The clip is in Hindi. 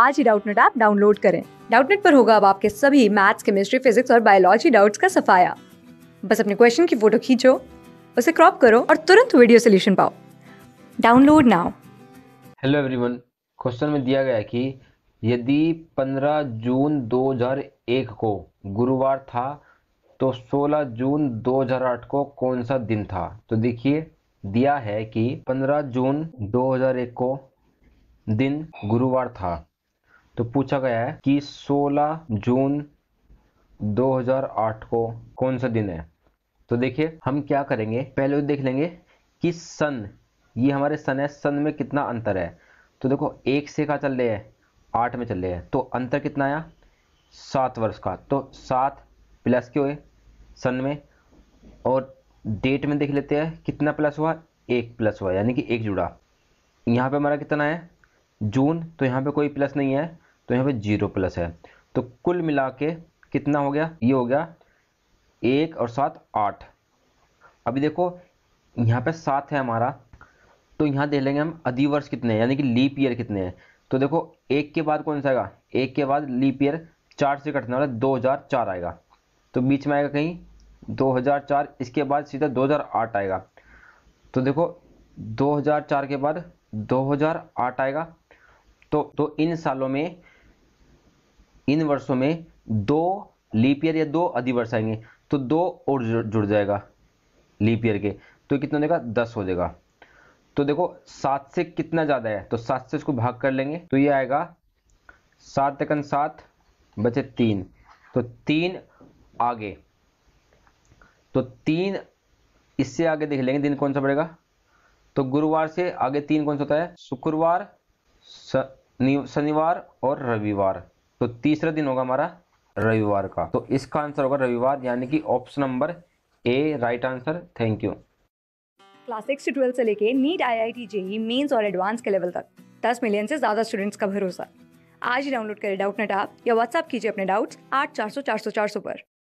आज ही डाउटनेट ऐप डाउनलोड करें डाउटनेट पर होगा अब आपके सभी मैथ्स केमिस्ट्री फिजिक्स और बायोलॉजी डाउट्स का सफाया बस अपने क्वेश्चन की फोटो खींचो उसे क्रॉप करो और तुरंत वीडियो सोल्यूशन पाओ download now hello everyone question में दिया गया है कि यदि 15 जून 2001 को गुरुवार था तो 16 जून 2008 को कौन सा दिन था तो देखिए दिया है कि 15 जून 2001 को दिन गुरुवार था तो पूछा गया है कि 16 जून 2008 को कौन सा दिन है तो देखिए हम क्या करेंगे पहले तो देख लेंगे कि सन ये हमारे सन है सन में कितना अंतर है तो देखो एक से कहा चल रहे हैं आठ में चल रहे हैं तो अंतर कितना आया सात वर्ष का तो सात प्लस के हुए सन में और डेट में देख लेते हैं कितना प्लस हुआ एक प्लस हुआ यानी कि एक जुड़ा यहाँ पे हमारा कितना है जून तो यहाँ पे कोई प्लस नहीं है तो यहाँ पे जीरो प्लस है तो कुल मिला के कितना हो गया ये हो गया एक और सात आठ अभी देखो यहाँ पे सात है हमारा तो यहाँ देख लेंगे हम अधिवर्ष कितने हैं यानी कि लीप ईयर कितने हैं तो देखो एक के बाद कौन सा आएगा एक के बाद लीप ईयर चार से कटने वाला दो हजार चार आएगा तो बीच में आएगा कहीं दो हजार चार इसके बाद सीधा दो हजार आठ आएगा तो देखो दो हजार चार के बाद दो हजार आठ आएगा तो तो इन सालों में इन वर्षों में दो लीप ईयर या दो अधिवर्ष आएंगे तो दो और जुड़ जाएगा लीप ईयर के तो कितना देगा दस हो जाएगा तो देखो सात से कितना ज़्यादा है तो सात से इसको भाग कर लेंगे तो ये आएगा सात तकन सात बचे तीन तो तीन आगे तो तीन इससे आगे देख लेंगे दिन कौन सा पड़ेगा तो गुरुवार से आगे तीन कौन सा होता है शुक्रवार शनिवार और रविवार तो तीसरा दिन होगा हमारा रविवार का तो इसका आंसर होगा रविवार यानी कि option number A right answer thank you class six से ट्वेल्थ से लेके NEET I I T JEE mains और एडवांस के लेवल तक दस मिलियन से ज़्यादा स्टूडेंट्स का भरोसा आज ही डाउनलोड करें डाउट नेट आप या व्हाट्सअप कीजिए अपने डाउट्स आठ चार सौ चार सौ चार सौ पर